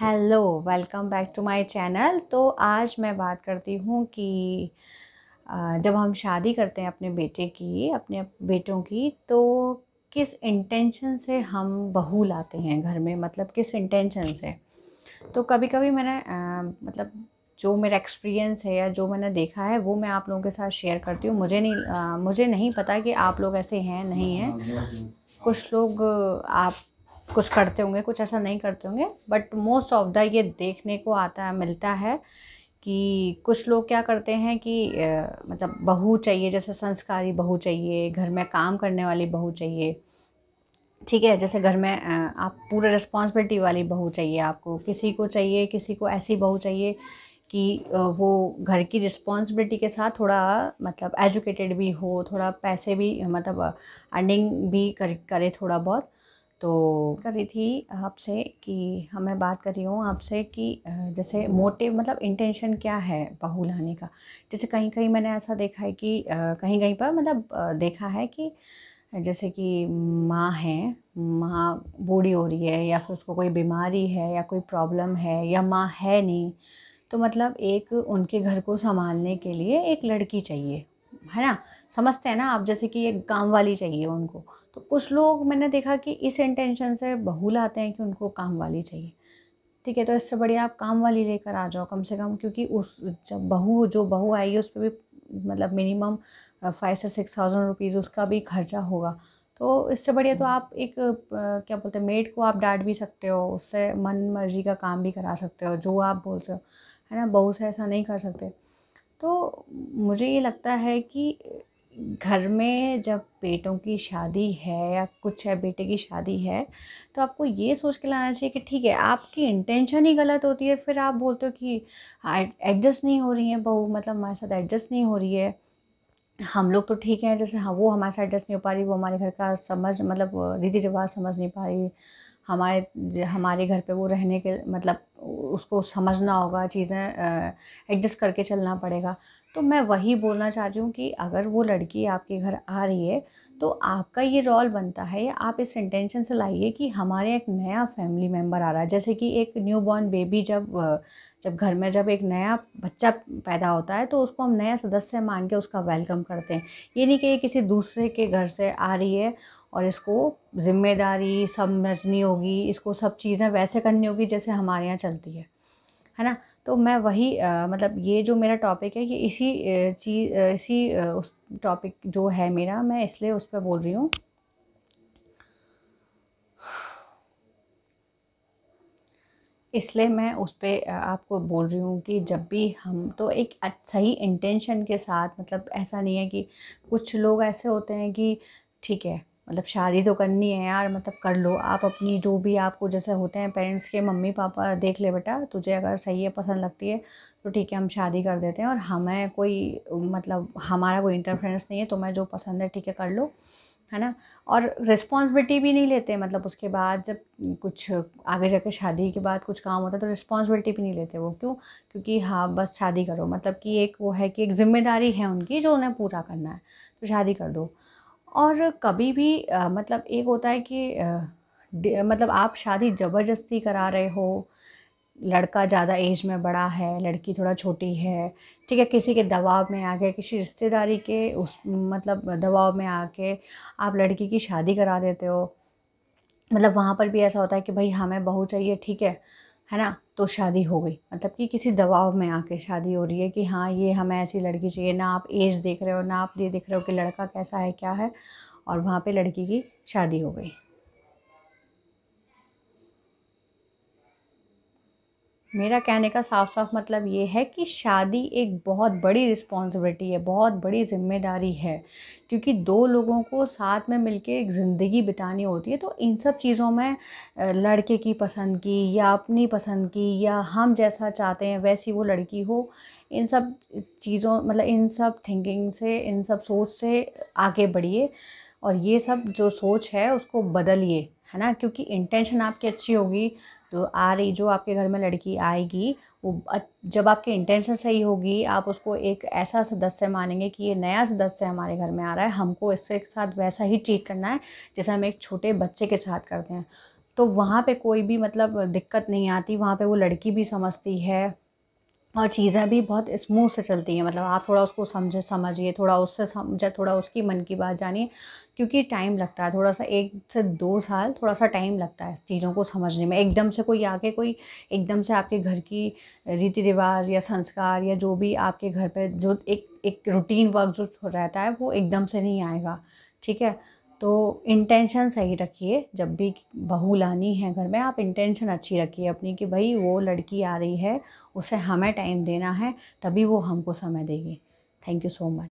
Hello welcome back to my channel तो आज मैं बात करती हूँ कि जब हम शादी करते हैं अपने बेटे की अपने बेटों की तो किस इंटेंशन से हम बहू लाते हैं घर में मतलब किस इंटेंशन से तो कभी कभी मैंने आ, मतलब जो मेरा एक्सपीरियंस है या जो मैंने देखा है वो मैं आप लोगों के साथ शेयर करती हूँ मुझे नहीं आ, मुझे नहीं पता कि आप लोग ऐसे हैं नहीं हैं हाँ, कुछ लोग आप कुछ करते होंगे कुछ ऐसा नहीं करते होंगे बट मोस्ट ऑफ द ये देखने को आता मिलता है कि कुछ लोग क्या करते हैं कि आ, मतलब बहू चाहिए जैसे संस्कारी बहू चाहिए घर में काम करने वाली बहू चाहिए ठीक है जैसे घर में आप पूरे रिस्पॉन्सिबिलिटी वाली बहू चाहिए आपको किसी को चाहिए किसी को ऐसी बहू चाहिए कि वो घर की रिस्पॉन्सिबिलिटी के साथ थोड़ा मतलब एजुकेटेड भी हो थोड़ा पैसे भी मतलब अर्निंग भी कर करे थोड़ा बहुत तो कर रही थी आपसे कि हम हाँ, मैं बात कर रही हूँ आपसे कि जैसे मोटिव मतलब इंटेंशन क्या है बहू लाने का जैसे कहीं कहीं मैंने ऐसा देखा है कि कहीं कहीं पर मतलब देखा है कि जैसे कि माँ है माँ बूढ़ी हो रही है या फिर उसको कोई बीमारी है या कोई प्रॉब्लम है या माँ है नहीं तो मतलब एक उनके घर को संभालने के लिए एक लड़की चाहिए है ना समझते हैं ना आप जैसे कि ये काम वाली चाहिए उनको तो कुछ लोग मैंने देखा कि इस इंटेंशन से बहुल आते हैं कि उनको काम वाली चाहिए ठीक है तो इससे बढ़िया आप काम वाली लेकर आ जाओ कम से कम क्योंकि उस जब बहू जो बहू आएगी उस पर भी मतलब मिनिमम फाइव से सिक्स थाउजेंड रुपीज़ उसका भी खर्चा होगा तो इससे बढ़िया तो हम्म। आप एक क्या बोलते हैं मेड को आप डांट भी सकते हो उससे मन मर्जी का काम भी करा सकते हो जो आप बोल सकते हो है ना बहू से ऐसा नहीं कर सकते तो मुझे ये लगता है कि घर में जब बेटों की शादी है या कुछ है बेटे की शादी है तो आपको ये सोच के लाना चाहिए कि ठीक है आपकी इंटेंशन ही गलत होती है फिर आप बोलते हो कि एडजस्ट हाँ, नहीं हो रही है बहू मतलब हमारे साथ एडजस्ट नहीं हो रही है हम लोग तो ठीक हैं जैसे हाँ वो हमारे साथ एडजस्ट नहीं हो पा रही वो हमारे घर का समझ मतलब रीति रिवाज समझ नहीं पा रही हमारे हमारे घर पे वो रहने के मतलब उसको समझना होगा चीज़ें एडजस्ट करके चलना पड़ेगा तो मैं वही बोलना चाहती हूँ कि अगर वो लड़की आपके घर आ रही है तो आपका ये रोल बनता है आप इस इंटेंशन से लाइए कि हमारे एक नया फैमिली मेम्बर आ रहा है जैसे कि एक न्यू बॉर्न बेबी जब जब घर में जब एक नया बच्चा पैदा होता है तो उसको हम नया सदस्य मान के उसका वेलकम करते हैं ये नहीं कि ये किसी दूसरे के घर से आ रही है और इसको ज़िम्मेदारी समझनी होगी इसको सब चीज़ें वैसे करनी होगी जैसे हमारे यहाँ चलती है है ना तो मैं वही आ, मतलब ये जो मेरा टॉपिक है ये इसी चीज़ इसी उस टॉपिक जो है मेरा मैं इसलिए उस पर बोल रही हूँ इसलिए मैं उस पर आपको बोल रही हूँ कि जब भी हम तो एक सही इंटेंशन के साथ मतलब ऐसा नहीं है कि कुछ लोग ऐसे होते हैं कि ठीक है मतलब शादी तो करनी है यार मतलब कर लो आप अपनी जो भी आपको जैसे होते हैं पेरेंट्स के मम्मी पापा देख ले बेटा तुझे अगर सही है पसंद लगती है तो ठीक है हम शादी कर देते हैं और हमें कोई मतलब हमारा कोई इंटरफेरेंस नहीं है तो मैं जो पसंद है ठीक है कर लो है ना और रिस्पॉन्सिबिलिटी भी नहीं लेते मतलब उसके बाद जब कुछ आगे जाकर शादी के बाद कुछ काम होता है तो रिस्पॉन्सिबिलिटी भी नहीं लेते वो क्यों क्योंकि हाँ बस शादी करो मतलब कि एक वो है कि एक जिम्मेदारी है उनकी जो उन्हें पूरा करना है तो शादी कर दो और कभी भी आ, मतलब एक होता है कि आ, मतलब आप शादी ज़बरदस्ती करा रहे हो लड़का ज़्यादा एज में बड़ा है लड़की थोड़ा छोटी है ठीक है किसी के दबाव में आके किसी रिश्तेदारी के उस मतलब दबाव में आके आप लड़की की शादी करा देते हो मतलब वहाँ पर भी ऐसा होता है कि भाई हमें बहू चाहिए ठीक है है ना तो शादी हो गई मतलब कि किसी दबाव में आके शादी हो रही है कि हाँ ये हमें ऐसी लड़की चाहिए ना आप एज देख रहे हो ना आप ये देख रहे हो कि लड़का कैसा है क्या है और वहाँ पे लड़की की शादी हो गई मेरा कहने का साफ साफ मतलब ये है कि शादी एक बहुत बड़ी रिस्पॉन्सिबिलिटी है बहुत बड़ी जिम्मेदारी है क्योंकि दो लोगों को साथ में मिलके एक ज़िंदगी बितानी होती है तो इन सब चीज़ों में लड़के की पसंद की या अपनी पसंद की या हम जैसा चाहते हैं वैसी वो लड़की हो इन सब चीज़ों मतलब इन सब थिंकिंग से इन सब सोच से आगे बढ़िए और ये सब जो सोच है उसको बदलिए है ना क्योंकि इंटेंशन आपकी अच्छी होगी जो आ रही जो आपके घर में लड़की आएगी वो जब आपकी इंटेंशन सही होगी आप उसको एक ऐसा सदस्य मानेंगे कि ये नया सदस्य हमारे घर में आ रहा है हमको इसके साथ वैसा ही ट्रीट करना है जैसे हम एक छोटे बच्चे के साथ करते हैं तो वहाँ पे कोई भी मतलब दिक्कत नहीं आती वहाँ पे वो लड़की भी समझती है और हाँ, चीज़ें भी बहुत स्मूथ से चलती हैं मतलब आप थोड़ा उसको समझे समझिए थोड़ा उससे समझे थोड़ा उसकी मन की बात जानिए क्योंकि टाइम लगता है थोड़ा सा एक से दो साल थोड़ा सा टाइम लगता है चीज़ों को समझने में एकदम से कोई आके कोई एकदम से आपके घर की रीति रिवाज या संस्कार या जो भी आपके घर पर जो एक एक रूटीन वर्क जो रहता है वो एकदम से नहीं आएगा ठीक है तो इंटेंशन सही रखिए जब भी बहू लानी है घर में आप इंटेंशन अच्छी रखिए अपनी कि भाई वो लड़की आ रही है उसे हमें टाइम देना है तभी वो हमको समय देगी थैंक यू सो मच